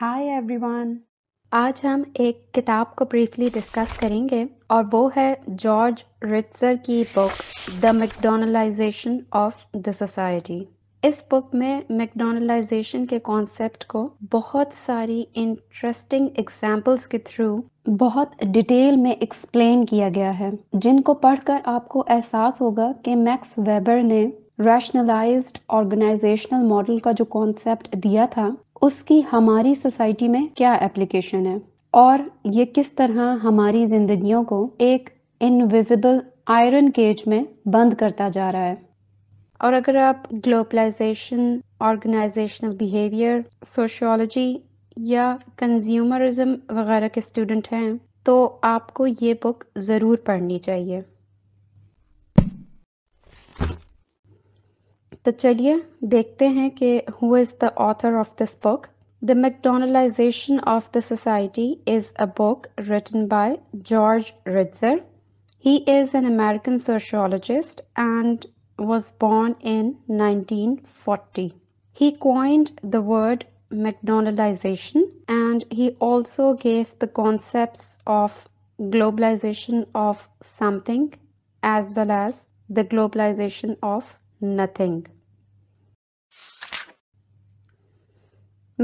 Hi everyone आज हम एक किताब को ब्रीफली डिस्कस करेंगे और वो है जॉर्ज रिट्सर की book the McDonaldization of the society इस बुक में मैकडोनलाइजेशन के कॉन्सेप्ट को बहुत सारी इंटरेस्टिंग एग्जाम्पल्स के थ्रू बहुत डिटेल में एक्सप्लेन किया गया है जिनको पढ़कर आपको एहसास होगा कि मैक्स वेबर ने रैशनलाइज्ड ऑर्गेनाइजेशनल मॉडल का जो कॉन्सेप्ट दिया था उसकी हमारी सोसाइटी में क्या एप्लीकेशन है और ये किस तरह हमारी जिंदगियों को एक इनविजिबल आयरन केज में बंद करता जा रहा है और अगर आप ग्लोबलाइजेशन ऑर्गेनाइजेशनल बिहेवियर सोशियोलॉजी या कंज्यूमरिज्म वगैरह के स्टूडेंट हैं तो आपको ये बुक ज़रूर पढ़नी चाहिए तो चलिए देखते हैं कि who is the author of this book the McDonaldization of the society is a book written by George Ritzer He is an American sociologist and was born in 1940. He coined the word McDonaldization and he also gave the concepts of globalization of something as well as the globalization of nothing.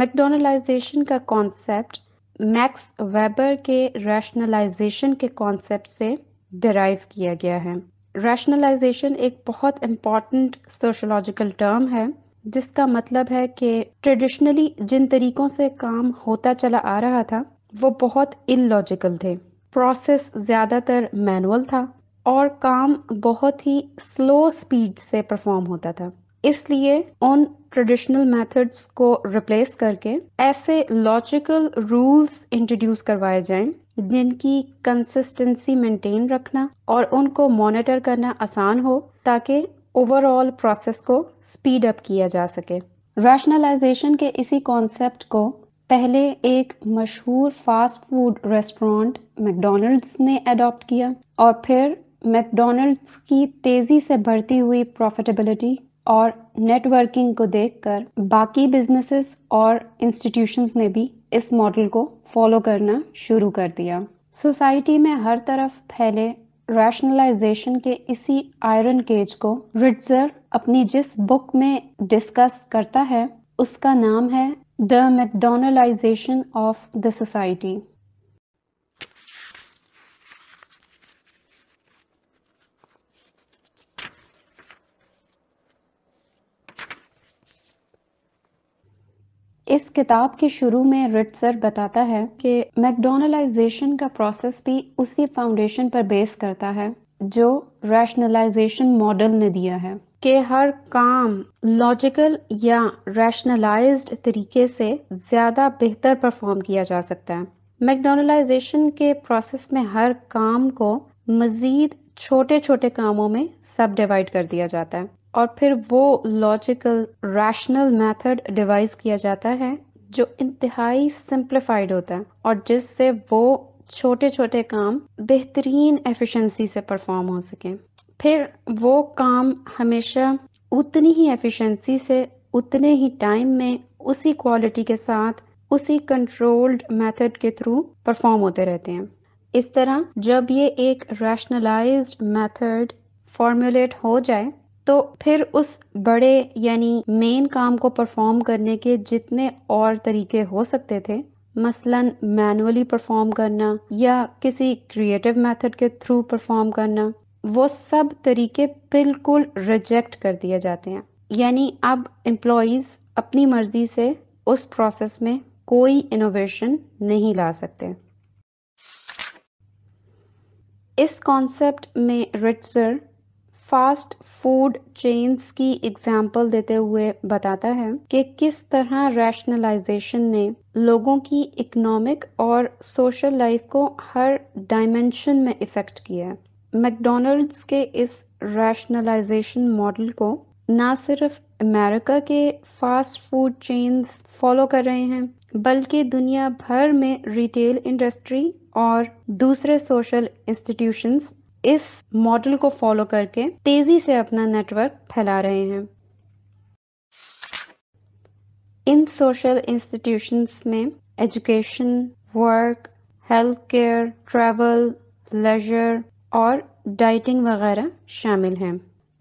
McDonaldization का concept Max Weber के rationalization के concept से derive किया गया है rationalisation एक बहुत important sociological term है जिसका मतलब है कि ट्रेडिशनली जिन तरीकों से काम होता चला आ रहा था वो बहुत इलॉजिकल थे प्रोसेस ज़्यादातर मैनुअल था और काम बहुत ही स्लो स्पीड से परफॉर्म होता था इसलिए उन ट्रेडिशनल मेथड्स को रिप्लेस करके ऐसे लॉजिकल रूल्स इंट्रोड्यूस करवाए जाएं जिनकी कंसिस्टेंसी मेंटेन रखना और उनको मॉनिटर करना आसान हो ताकि ओवरऑल प्रोसेस को स्पीड अप किया जा सके रैशनलाइजेशन के इसी कॉन्सेप्ट को पहले एक मशहूर फास्ट फूड रेस्टोरेंट मैकडोनल्ड्स ने अडॉप्ट किया और फिर मैकडोनल्ड्स की तेजी से बढ़ती हुई प्रॉफिटेबिलिटी और नेटवर्किंग को देखकर बाकी बिजनेसेस और इंस्टीट्यूशंस ने भी इस मॉडल को फॉलो करना शुरू कर दिया सोसाइटी में हर तरफ फैले रैशनलाइजेशन के इसी आयरन केज को रिट्जर अपनी जिस बुक में डिस्कस करता है उसका नाम है the McDonaldization of the society इस किताब के शुरू में रिट सर बताता है कि मैकडोनलाइजेशन का प्रोसेस भी उसी फाउंडेशन पर बेस करता है जो रैशनलाइजेशन मॉडल ने दिया है कि हर काम लॉजिकल या रैशनलाइज्ड तरीके से ज़्यादा बेहतर परफॉर्म किया जा सकता है मैकडोनलाइजेशन के प्रोसेस में हर काम को मज़ीद छोटे छोटे कामों में सब डिवाइड कर दिया जाता है और फिर वो लॉजिकल रैशनल मेथड डिवाइस किया जाता है जो इंतहाई सिंप्लीफाइड होता है और जिससे वो छोटे छोटे काम बेहतरीन एफिशिएंसी से परफॉर्म हो सके फिर वो काम हमेशा उतनी ही एफिशिएंसी से उतने ही टाइम में उसी क्वालिटी के साथ उसी कंट्रोल्ड मेथड के थ्रू परफॉर्म होते रहते हैं इस तरह जब ये एक रैशनलाइज्ड मेथड फॉर्मुलेट हो जाए तो फिर उस बड़े यानी मेन काम को परफॉर्म करने के जितने और तरीके हो सकते थे मसलन मैनुअली परफॉर्म करना या किसी क्रिएटिव मेथड के थ्रू परफॉर्म करना वो सब तरीके बिल्कुल रिजेक्ट कर दिए जाते हैं यानी अब एम्प्लॉयज़ अपनी मर्जी से उस प्रोसेस में कोई इनोवेशन नहीं ला सकते इस कॉन्सेप्ट में रिटसर फास्ट फूड चेन्स की एग्जाम्पल देते हुए बताता है कि किस तरह रैशनलाइजेशन ने लोगों की इकोनॉमिक और सोशल लाइफ को हर डायमेंशन में इफ़ेक्ट किया है मैकडोनल्ड्स के इस रैशनलाइजेशन मॉडल को ना सिर्फ अमेरिका के फास्ट फूड चेन्स फॉलो कर रहे हैं बल्कि दुनिया भर में रिटेल इंडस्ट्री और दूसरे सोशल इंस्टीट्यूशंस इस मॉडल को फॉलो करके तेजी से अपना नेटवर्क फैला रहे हैं इन सोशल इंस्टीट्यूशंस में education work health care travel leisure और डाइटिंग वगैरह शामिल हैं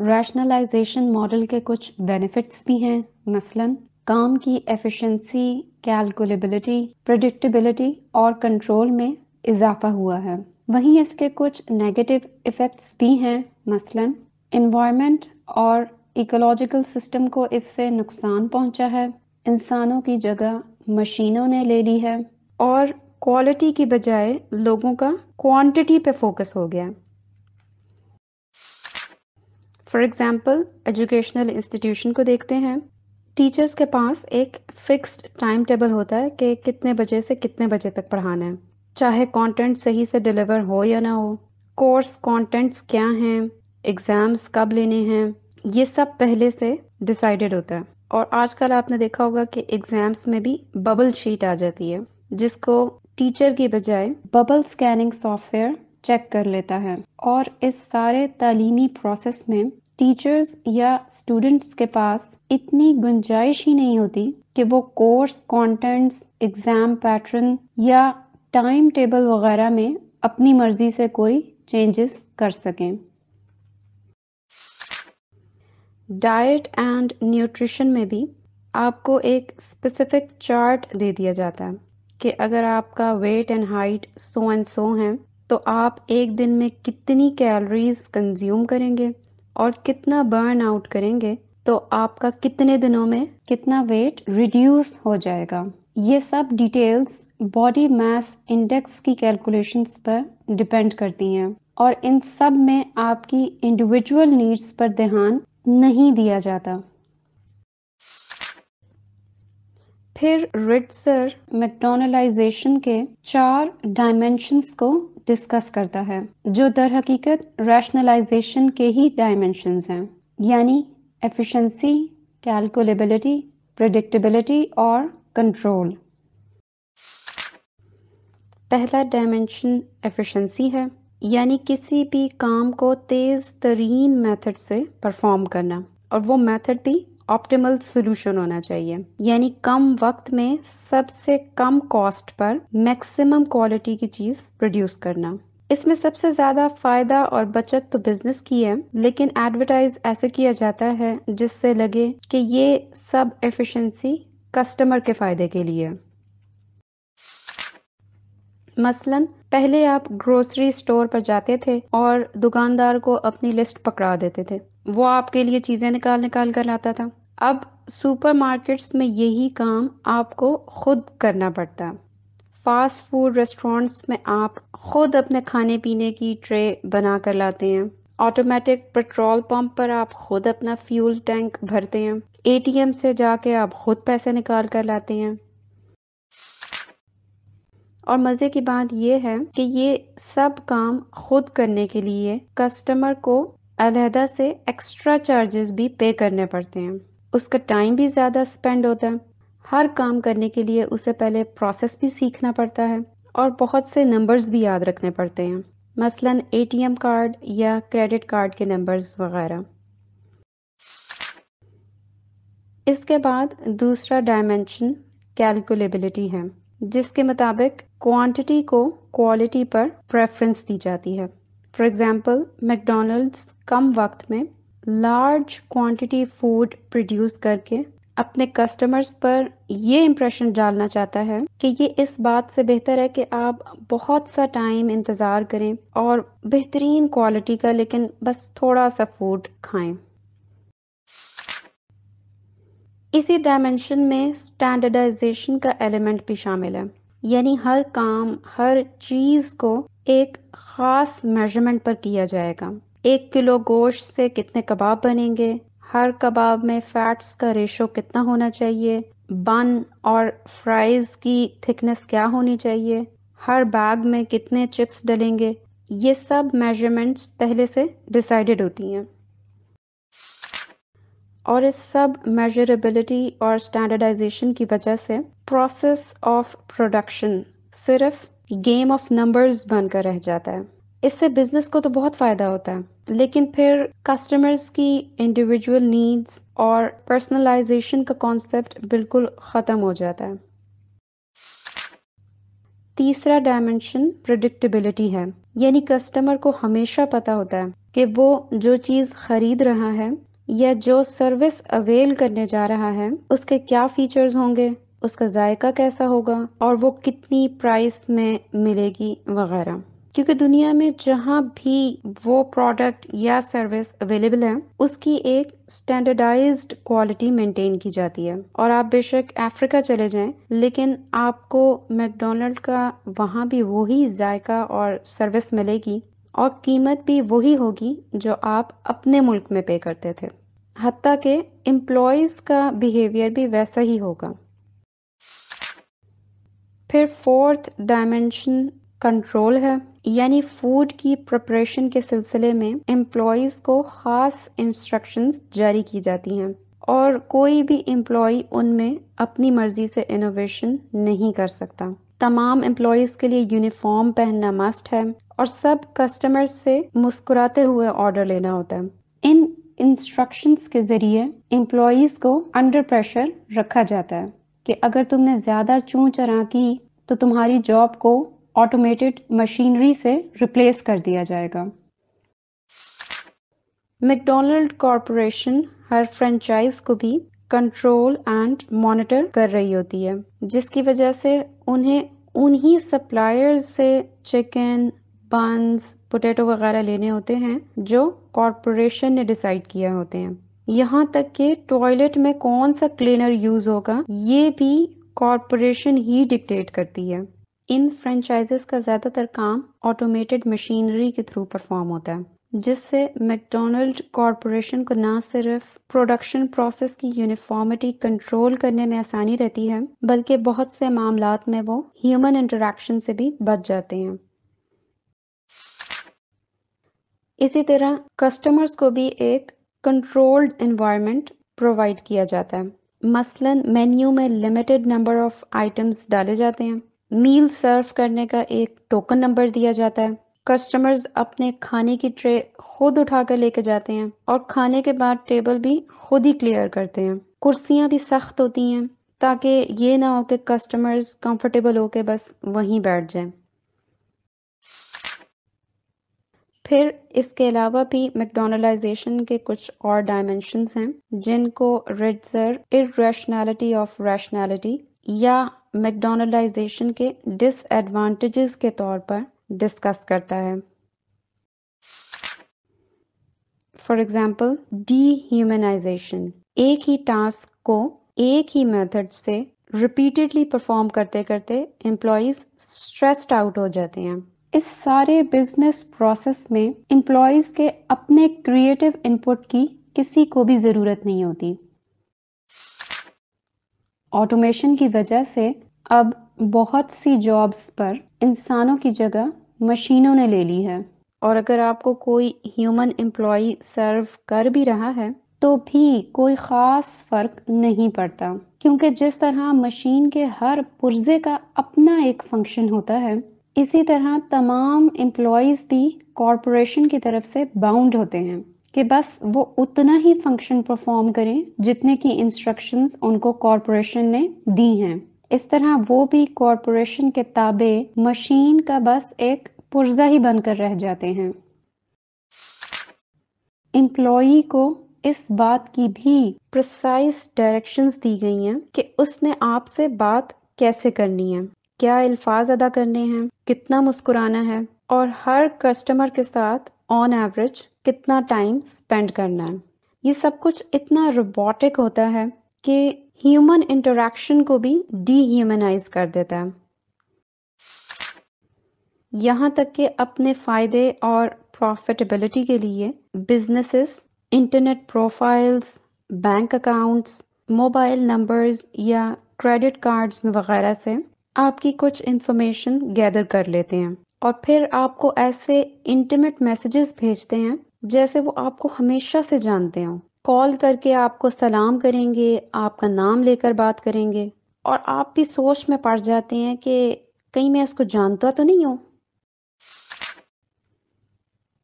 रैशनलाइजेशन मॉडल के कुछ बेनिफिट्स भी हैं मसलन काम की एफिशिएंसी, कैलकुलेबिलिटी प्रोडिक्टेबिलिटी और कंट्रोल में इजाफा हुआ है वहीं इसके कुछ नेगेटिव इफ़ेक्ट्स भी हैं मसलन इन्वायरमेंट और इकोलॉजिकल सिस्टम को इससे नुकसान पहुंचा है इंसानों की जगह मशीनों ने ले ली है और क्वालिटी की बजाय लोगों का क्वांटिटी पे फोकस हो गया फॉर एग्जांपल एजुकेशनल इंस्टीट्यूशन को देखते हैं टीचर्स के पास एक फिक्स्ड टाइम टेबल होता है कि कितने बजे से कितने बजे तक पढ़ाना है चाहे कंटेंट सही से डिलीवर हो या ना हो कोर्स कंटेंट्स क्या हैं एग्ज़ाम्स कब लेने हैं ये सब पहले से डिसाइडेड होता है और आजकल आपने देखा होगा कि एग्ज़ाम्स में भी बबल शीट आ जाती है जिसको टीचर की बजाय बबल स्कैनिंग सॉफ्टवेयर चेक कर लेता है और इस सारे तालीमी प्रोसेस में टीचर्स या स्टूडेंट्स के पास इतनी गुंजाइश ही नहीं होती कि वो कोर्स कंटेंट्स एग्जाम पैटर्न या टाइम टेबल वगैरह में अपनी मर्ज़ी से कोई चेंजेस कर सकें डाइट एंड न्यूट्रिशन में भी आपको एक स्पेसिफिक चार्ट दे दिया जाता है कि अगर आपका weight and height so and so है तो आप एक दिन में कितनी कैलोरीज कंज्यूम करेंगे और कितना बर्न आउट करेंगे तो आपका कितने दिनों में कितना वेट रिड्यूस हो जाएगा ये सब डिटेल्स बॉडी मास इंडेक्स की कैलकुलेशंस पर डिपेंड करती हैं और इन सब में आपकी इंडिविजुअल नीड्स पर ध्यान नहीं दिया जाता फिर रिटसर मैकडोनलाइजेशन के चार डायमेंशंस को डिस्कस करता है जो दर हकीकत रैशनलाइजेशन के ही डायमेंशंस हैं यानी एफिशिएंसी, कैलकुलेबिलिटी प्रडिक्टेबिलिटी और कंट्रोल पहला डायमेंशन एफिशिएंसी है यानी किसी भी काम को तेज़ तरीन मेथड से परफॉर्म करना और वो मेथड भी ऑप्टिमल सोल्यूशन होना चाहिए यानी कम वक्त में सबसे कम कॉस्ट पर मैक्सिमम क्वालिटी की चीज़ प्रोड्यूस करना इसमें सबसे ज़्यादा फ़ायदा और बचत तो बिजनेस की है लेकिन एडवर्टाइज ऐसे किया जाता है जिससे लगे कि ये सब एफिशिएंसी कस्टमर के फ़ायदे के लिए मसलन पहले आप ग्रोसरी स्टोर पर जाते थे और दुकानदार को अपनी लिस्ट पकड़ा देते थे वो आपके लिए चीज़ें निकाल निकाल कर लाता था अब सुपरमार्केट्स में यही काम आपको खुद करना पड़ता फास्ट फूड रेस्टोरेंट्स में आप खुद अपने खाने पीने की ट्रे बना कर लाते हैं ऑटोमेटिक पेट्रोल पंप पर आप खुद अपना फ्यूल टैंक भरते हैं एटीएम से जाके आप खुद पैसे निकाल कर लाते हैं और मज़े की बात यह है कि ये सब काम खुद करने के लिए कस्टमर को अलहदा से एक्स्ट्रा चार्जेस भी पे करने पड़ते हैं उसका टाइम भी ज़्यादा स्पेंड होता है हर काम करने के लिए उसे पहले प्रोसेस भी सीखना पड़ता है और बहुत से नंबर्स भी याद रखने पड़ते हैं मसलन एटीएम कार्ड या क्रेडिट कार्ड के नंबर्स वगैरह इसके बाद दूसरा डायमेंशन कैलकुलेबिलिटी है जिसके मुताबिक क्वांटिटी को क्वालिटी पर प्रेफरेंस दी जाती है फॉर एग्ज़ाम्पल मैकडोनल्ड्स कम वक्त में लार्ज क्वांटिटी फूड प्रोड्यूस करके अपने कस्टमर्स पर ये इम्प्रेशन डालना चाहता है कि ये इस बात से बेहतर है कि आप बहुत सा टाइम इंतज़ार करें और बेहतरीन क्वालिटी का लेकिन बस थोड़ा सा फूड खाएं इसी डायमेंशन में स्टैंडर्डाइजेशन का एलिमेंट भी शामिल है यानी हर काम हर चीज़ को एक ख़ास मेजरमेंट पर किया जाएगा एक किलो गोश्त से कितने कबाब बनेंगे हर कबाब में फैट्स का रेशो कितना होना चाहिए बन और फ्राइज की थिकनेस क्या होनी चाहिए हर बैग में कितने चिप्स डलेंगे ये सब मेजरमेंट्स पहले से डिसाइडेड होती हैं और इस सब मेजरेबिलिटी और स्टैंडर्डाइजेशन की वजह से प्रोसेस ऑफ प्रोडक्शन सिर्फ गेम ऑफ नंबर्स बनकर रह जाता है इससे बिजनेस को तो बहुत फायदा होता है लेकिन फिर कस्टमर्स की इंडिविजुअल नीड्स और पर्सनलाइजेशन का कॉन्सेप्ट बिल्कुल ख़त्म हो जाता है तीसरा डायमेंशन प्रिडिक्टेबिलिटी है यानी कस्टमर को हमेशा पता होता है कि वो जो चीज़ खरीद रहा है या जो सर्विस अवेल करने जा रहा है उसके क्या फीचर्स होंगे उसका जायका कैसा होगा और वो कितनी प्राइस में मिलेगी वगैरह क्योंकि दुनिया में जहाँ भी वो प्रोडक्ट या सर्विस अवेलेबल है उसकी एक स्टैंडर्डाइज्ड क्वालिटी मेंटेन की जाती है और आप बेशक अफ्रीका चले जाएं लेकिन आपको मैकडोनल्ड का वहाँ भी वही जायका और सर्विस मिलेगी और कीमत भी वही होगी जो आप अपने मुल्क में पे करते थे हती के एम्प्लॉयज़ का बिहेवियर भी वैसा ही होगा फिर फोर्थ डायमेंशन कंट्रोल है यानी फूड की प्रिपरेशन के सिलसिले में एम्प्लॉयज़ को ख़ास इंस्ट्रक्शंस जारी की जाती हैं और कोई भी एम्प्लॉय उनमें अपनी मर्ज़ी से इनोवेशन नहीं कर सकता तमाम एम्प्लॉयज़ के लिए यूनिफॉर्म पहनना मस्ट है और सब कस्टमर्स से मुस्कुराते हुए ऑर्डर लेना होता है इन इंस्ट्रक्शंस के ज़रिए एम्प्लॉज को अंडर प्रेशर रखा जाता है कि अगर तुमने ज़्यादा चूँ चरा की तो तुम्हारी जॉब को ऑटोमेटेड मशीनरी से रिप्लेस कर दिया जाएगा मैकडोनल्ड कॉरपोरेशन हर फ्रेंचाइज को भी कंट्रोल एंड मॉनिटर कर रही होती है जिसकी वजह से उन्हें उन्हीं सप्लायर्स से चिकन बंस पोटैटो वगैरह लेने होते हैं जो कॉरपोरेशन ने डिसाइड किया होते हैं यहाँ तक कि टॉयलेट में कौन सा क्लीनर यूज होगा ये भी कॉरपोरेशन ही डिक्टेट करती है इन फ्रेंचाइजेस का ज़्यादातर काम ऑटोमेटेड मशीनरी के थ्रू परफॉर्म होता है जिससे मैकडोनल्ड कॉरपोरेशन को ना सिर्फ प्रोडक्शन प्रोसेस की यूनिफॉर्मिटी कंट्रोल करने में आसानी रहती है बल्कि बहुत से मामला में वो ह्यूमन इंटरेक्शन से भी बच जाते हैं इसी तरह कस्टमर्स को भी एक कंट्रोल्ड इन्वायरमेंट प्रोवाइड किया जाता है मसलन मेन्यू में लिमिटेड नंबर ऑफ आइटम्स डाले जाते हैं मील सर्व करने का एक टोकन नंबर दिया जाता है कस्टमर्स अपने खाने की ट्रे खुद उठाकर लेके जाते हैं और खाने के बाद टेबल भी खुद ही क्लियर करते हैं कुर्सियाँ भी सख्त होती हैं ताकि ये ना हो कि कस्टमर्स कंफर्टेबल होके बस वहीं बैठ जाएं फिर इसके अलावा भी मैकडोनलाइजेशन के कुछ और डायमेंशंस हैं जिनको रिडसर इेशनैलिटी ऑफ रैशनैलिटी या मैकडोनलाइजेशन के डिसएडवांटेजेस के तौर पर डिस्कस करता है फॉर एग्जाम्पल डीह्यूमनाइजेशन एक ही टास्क को एक ही मेथड से रिपीटेडली परफॉर्म करते करते एम्प्लॉज स्ट्रेस्ड आउट हो जाते हैं इस सारे बिजनेस प्रोसेस में एम्प्लॉयज के अपने क्रिएटिव इनपुट की किसी को भी ज़रूरत नहीं होती ऑटोमेशन की वजह से अब बहुत सी जॉब्स पर इंसानों की जगह मशीनों ने ले ली है और अगर आपको कोई ह्यूमन एम्प्लॉय सर्व कर भी रहा है तो भी कोई ख़ास फ़र्क नहीं पड़ता क्योंकि जिस तरह मशीन के हर पुर्जे का अपना एक फंक्शन होता है इसी तरह तमाम एम्प्लॉयज़ भी कॉरपोरेशन की तरफ से बाउंड होते हैं कि बस वो उतना ही फंक्शन परफॉर्म करें जितने की इंस्ट्रक्शंस उनको कॉरपोरेशन ने दी हैं इस तरह वो भी कॉरपोरेशन के ताबे मशीन का बस एक पुर्जा ही बनकर रह जाते हैं एम्प्लॉई को इस बात की भी प्रिसाइज डायरेक्शंस दी गई हैं कि उसने आपसे बात कैसे करनी है क्या अल्फाज अदा करने हैं कितना मुस्कुराना है और हर कस्टमर के साथ ऑन एवरेज कितना टाइम स्पेंड करना है ये सब कुछ इतना रोबोटिक होता है कि ह्यूमन इंटरेक्शन को भी डीह्यूमनाइज कर देता है यहाँ तक कि अपने फायदे और प्रॉफिटेबिलिटी के लिए businesses internet profiles bank accounts mobile numbers या क्रेडिट कार्ड्स वगैरह से आपकी कुछ इन्फॉर्मेशन गैदर कर लेते हैं और फिर आपको ऐसे इंटीमेट मैसेजेस भेजते हैं जैसे वो आपको हमेशा से जानते हो कॉल करके आपको सलाम करेंगे आपका नाम लेकर बात करेंगे और आप भी सोच में पड़ जाते हैं कि कहीं मैं उसको जानता तो नहीं हूँ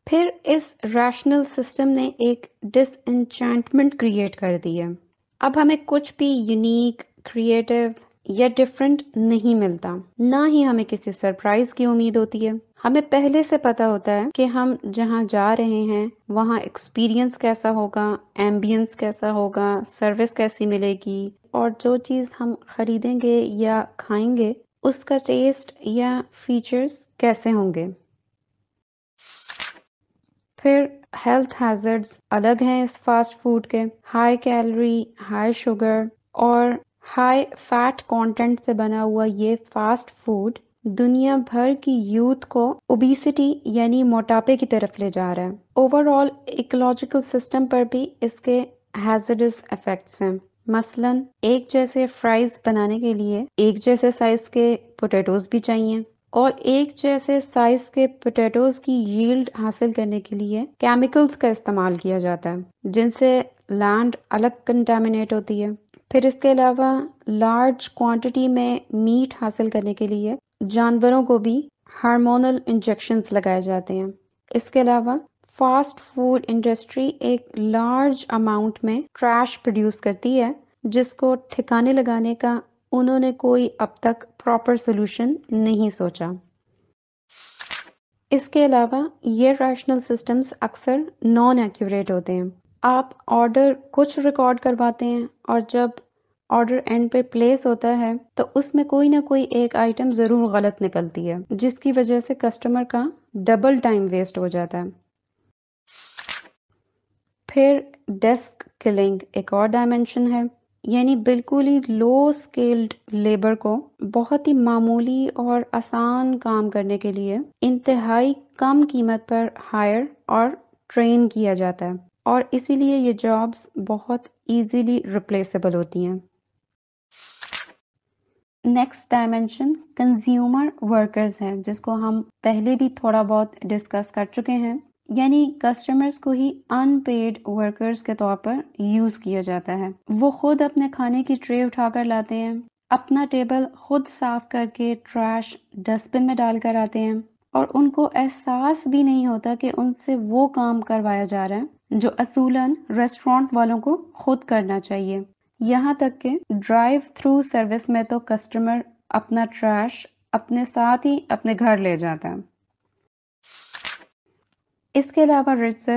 फिर इस रैशनल सिस्टम ने एक डिस क्रिएट कर दी है अब हमें कुछ भी यूनिक क्रिएटिव या डिफरेंट नहीं मिलता ना ही हमें किसी सरप्राइज की उम्मीद होती है हमें पहले से पता होता है कि हम जहाँ जा रहे हैं वहाँ एक्सपीरियंस कैसा होगा एम्बियंस कैसा होगा सर्विस कैसी मिलेगी और जो चीज़ हम खरीदेंगे या खाएंगे उसका टेस्ट या फीचर्स कैसे होंगे फिर हेल्थ हैजर्ड्स अलग हैं इस फास्ट फूड के हाई कैलोरी हाई शुगर और हाई फैट कंटेंट से बना हुआ ये फास्ट फूड दुनिया भर की यूथ को ओबिसिटी यानी मोटापे की तरफ ले जा रहा है ओवरऑल इकोलॉजिकल सिस्टम पर भी इसके हैजर्डस इफेक्ट्स हैं मसलन एक जैसे फ्राइज बनाने के लिए एक जैसे साइज के पोटैटोज भी चाहिए और एक जैसे साइज के पोटैटोज की यील्ड हासिल करने के लिए केमिकल्स का इस्तेमाल किया जाता है जिनसे लैंड अलग कंटेमिनेट होती है फिर इसके अलावा लार्ज क्वांटिटी में मीट हासिल करने के लिए जानवरों को भी हार्मोनल इंजेक्शन लगाए जाते हैं इसके अलावा फास्ट फूड इंडस्ट्री एक लार्ज अमाउंट में ट्रैश प्रोड्यूस करती है जिसको ठिकाने लगाने का उन्होंने कोई अब तक प्रॉपर सोल्यूशन नहीं सोचा इसके अलावा ये रैशनल सिस्टम्स अक्सर नॉन एक्यूरेट होते हैं आप ऑर्डर कुछ रिकॉर्ड करवाते हैं और जब ऑर्डर एंड पे प्लेस होता है तो उसमें कोई ना कोई एक आइटम ज़रूर गलत निकलती है जिसकी वजह से कस्टमर का डबल टाइम वेस्ट हो जाता है फिर डेस्क किलिंग एक और डायमेंशन है यानी बिल्कुल ही लो स्केल्ड लेबर को बहुत ही मामूली और आसान काम करने के लिए इंतहाई कम कीमत पर हायर और ट्रेन किया जाता है और इसीलिए ये जॉब्स बहुत इजीली रिप्लेसेबल होती हैं नेक्स्ट डायमेंशन कंज्यूमर वर्कर्स है जिसको हम पहले भी थोड़ा बहुत डिस्कस कर चुके हैं यानी कस्टमर्स को ही अनपेड वर्कर्स के तौर पर यूज किया जाता है वो खुद अपने खाने की ट्रे उठाकर लाते हैं अपना टेबल खुद साफ करके ट्रैश डस्टबिन में डालकर आते हैं और उनको एहसास भी नहीं होता कि उनसे वो काम करवाया जा रहा है जो असूलन रेस्टोरेंट वालों को खुद करना चाहिए यहाँ तक कि ड्राइव थ्रू सर्विस में तो कस्टमर अपना ट्रैश अपने साथ ही अपने घर ले जाता है इसके अलावा रिट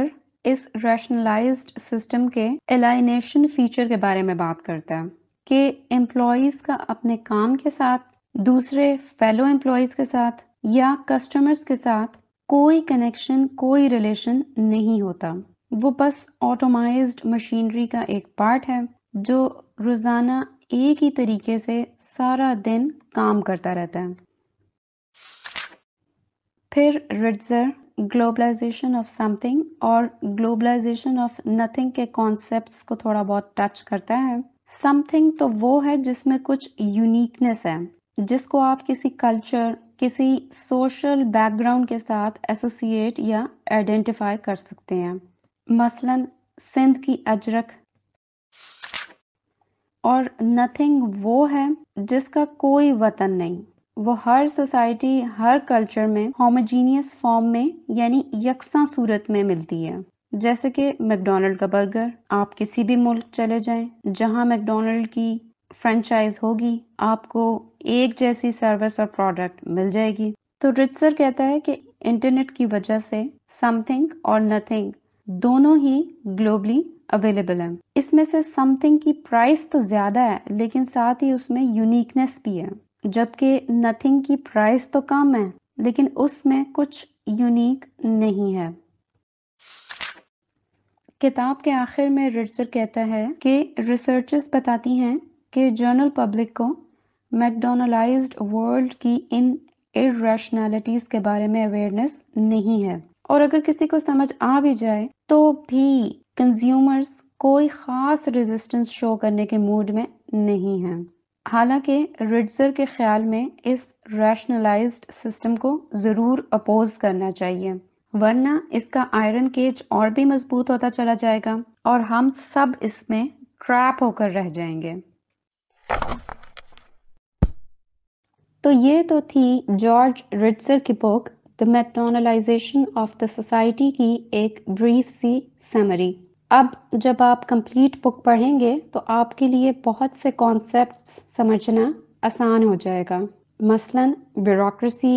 इस रैशनलाइज्ड सिस्टम के एलाइनेशन फीचर के बारे में बात करता है कि एम्प्लॉयज़ का अपने काम के साथ दूसरे फेलो एम्प्लॉयज़ के साथ या कस्टमर्स के साथ कोई कनेक्शन कोई रिलेशन नहीं होता वो बस ऑटोमाइज्ड मशीनरी का एक पार्ट है जो रोज़ाना एक ही तरीके से सारा दिन काम करता रहता है फिर रिटजर ग्लोबलाइजेशन ऑफ समथिंग और ग्लोबलाइजेशन ऑफ नथिंग के कॉन्सेप्ट को थोड़ा बहुत टच करता है समथिंग तो वो है जिसमें कुछ यूनिकनेस है जिसको आप किसी कल्चर किसी सोशल बैकग्राउंड के साथ एसोसिएट या आइडेंटिफाई कर सकते हैं मसलन सिंध की अजरक और नथिंग वो है जिसका कोई वतन नहीं वो हर सोसाइटी हर कल्चर में होमोजीनियस फॉर्म में यानी यकसा सूरत में मिलती है जैसे कि मैकडोनल्ड का बर्गर आप किसी भी मुल्क चले जाएं जहां मैकडोनल्ड की फ्रेंचाइज होगी आपको एक जैसी सर्विस और प्रोडक्ट मिल जाएगी तो रिचसर कहता है कि इंटरनेट की वजह से समथिंग और नथिंग दोनों ही ग्लोबली अवेलेबल है इसमें से समथिंग की प्राइस तो ज्यादा है लेकिन साथ ही उसमें यूनिकनेस भी है जबकि नथिंग की प्राइस तो कम है लेकिन उसमें कुछ यूनिक नहीं है किताब के आखिर में रिचर कहता है कि रिसर्चर्स बताती हैं कि जर्नल पब्लिक को मैकडोनलाइज वर्ल्ड की इन इेशनैलिटीज के बारे में अवेयरनेस नहीं है और अगर किसी को समझ आ भी जाए तो भी कंज्यूमर्स कोई खास रेजिस्टेंस शो करने के मूड में नहीं है हालांकि रिडजर के ख्याल में इस रैशनलाइज्ड सिस्टम को ज़रूर अपोज करना चाहिए वरना इसका आयरन केज और भी मजबूत होता चला जाएगा और हम सब इसमें ट्रैप होकर रह जाएंगे तो ये तो थी जॉर्ज रिडसर की book the McDonaldization of the society की एक ब्रीफ सी समरी अब जब आप कंप्लीट बुक पढ़ेंगे तो आपके लिए बहुत से कॉन्सेप्ट समझना आसान हो जाएगा मसलन ब्यूरोसी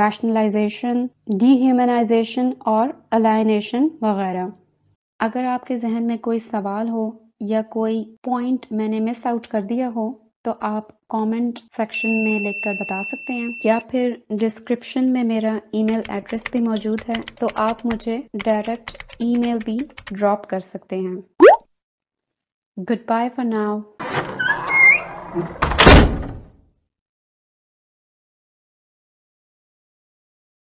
रैशनलाइजेशन डीह्यूमनाइजेशन और अलाइनेशन वगैरह अगर आपके जहन में कोई सवाल हो या कोई पॉइंट मैंने मिस आउट कर दिया हो तो आप कमेंट सेक्शन में लिखकर बता सकते हैं या फिर डिस्क्रिप्शन में मेरा ईमेल एड्रेस भी मौजूद है तो आप मुझे डायरेक्ट ईमेल भी ड्रॉप कर सकते हैं गुड बाय फॉर नाउ